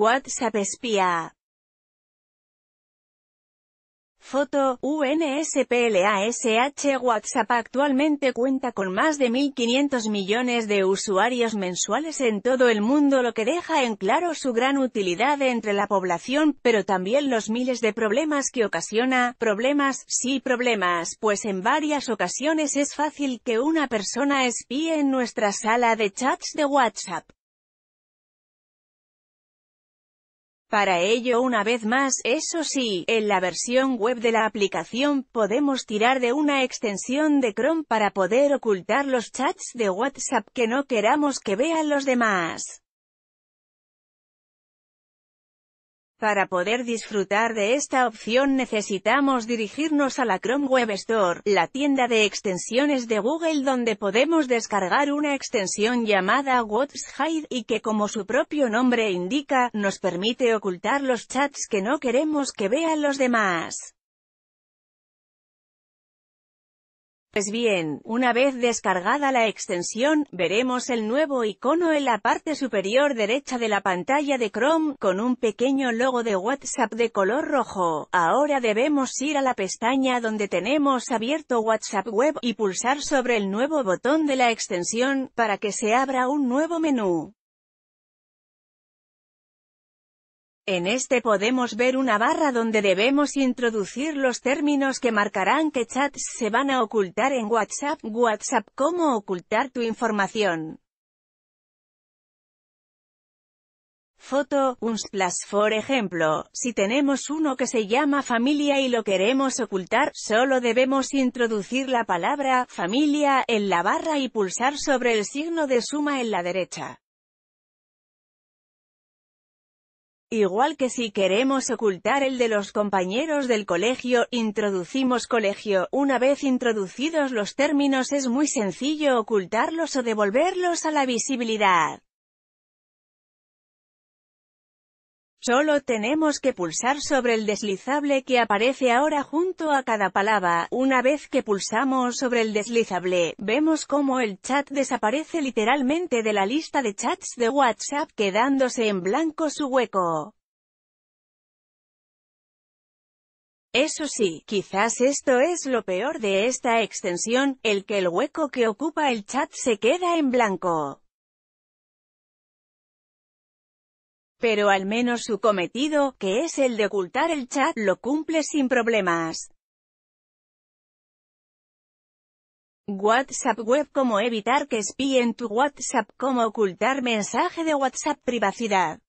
WhatsApp espía. Foto, UNSPLASH WhatsApp actualmente cuenta con más de 1.500 millones de usuarios mensuales en todo el mundo lo que deja en claro su gran utilidad entre la población, pero también los miles de problemas que ocasiona, problemas, sí problemas, pues en varias ocasiones es fácil que una persona espíe en nuestra sala de chats de WhatsApp. Para ello una vez más, eso sí, en la versión web de la aplicación, podemos tirar de una extensión de Chrome para poder ocultar los chats de WhatsApp que no queramos que vean los demás. Para poder disfrutar de esta opción necesitamos dirigirnos a la Chrome Web Store, la tienda de extensiones de Google donde podemos descargar una extensión llamada What's Hide y que como su propio nombre indica, nos permite ocultar los chats que no queremos que vean los demás. Pues bien, una vez descargada la extensión, veremos el nuevo icono en la parte superior derecha de la pantalla de Chrome, con un pequeño logo de WhatsApp de color rojo. Ahora debemos ir a la pestaña donde tenemos abierto WhatsApp Web, y pulsar sobre el nuevo botón de la extensión, para que se abra un nuevo menú. En este podemos ver una barra donde debemos introducir los términos que marcarán que chats se van a ocultar en WhatsApp. WhatsApp cómo ocultar tu información. Foto, unsplash, por ejemplo, si tenemos uno que se llama familia y lo queremos ocultar, solo debemos introducir la palabra familia en la barra y pulsar sobre el signo de suma en la derecha. Igual que si queremos ocultar el de los compañeros del colegio, introducimos colegio. Una vez introducidos los términos es muy sencillo ocultarlos o devolverlos a la visibilidad. Solo tenemos que pulsar sobre el deslizable que aparece ahora junto a cada palabra. Una vez que pulsamos sobre el deslizable, vemos cómo el chat desaparece literalmente de la lista de chats de WhatsApp quedándose en blanco su hueco. Eso sí, quizás esto es lo peor de esta extensión, el que el hueco que ocupa el chat se queda en blanco. Pero al menos su cometido, que es el de ocultar el chat, lo cumple sin problemas. WhatsApp Web como evitar que espíen tu WhatsApp como ocultar mensaje de WhatsApp Privacidad